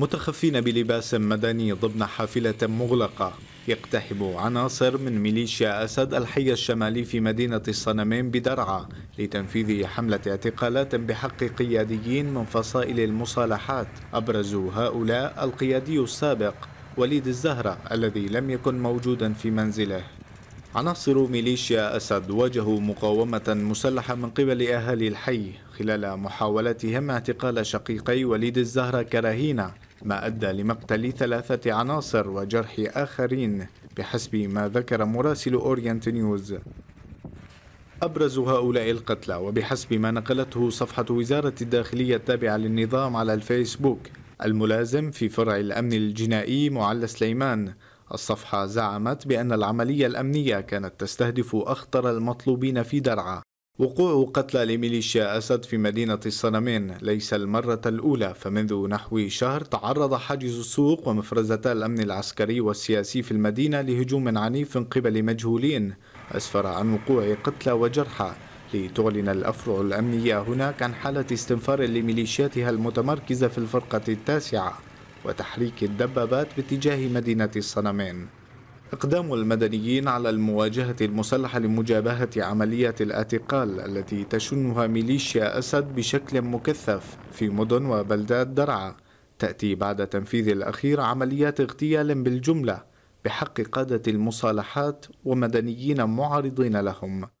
متخفين بلباس مدني ضمن حافلة مغلقة يقتحم عناصر من ميليشيا أسد الحي الشمالي في مدينة الصنمين بدرعا لتنفيذ حملة اعتقالات بحق قياديين من فصائل المصالحات أبرز هؤلاء القيادي السابق وليد الزهرة الذي لم يكن موجودا في منزله عناصر ميليشيا أسد واجهوا مقاومة مسلحة من قبل أهالي الحي خلال محاولتهم اعتقال شقيقي وليد الزهرة كرهينة ما أدى لمقتل ثلاثة عناصر وجرح آخرين بحسب ما ذكر مراسل أورينت نيوز أبرز هؤلاء القتلى وبحسب ما نقلته صفحة وزارة الداخلية التابعة للنظام على الفيسبوك الملازم في فرع الأمن الجنائي معل سليمان الصفحة زعمت بأن العملية الأمنية كانت تستهدف أخطر المطلوبين في درعا وقوع قتلى لميليشيا أسد في مدينة الصنمين ليس المرة الأولى فمنذ نحو شهر تعرض حاجز السوق ومفرزتا الأمن العسكري والسياسي في المدينة لهجوم عنيف من قبل مجهولين أسفر عن وقوع قتلى وجرحى لتعلن الأفرع الأمنية هناك عن حالة استنفار لميليشياتها المتمركزة في الفرقة التاسعة وتحريك الدبابات باتجاه مدينة الصنمين إقدام المدنيين على المواجهة المسلحة لمجابهة عملية الاعتقال التي تشنها ميليشيا أسد بشكل مكثف في مدن وبلدات درعا تأتي بعد تنفيذ الأخير عمليات اغتيال بالجملة بحق قادة المصالحات ومدنيين معارضين لهم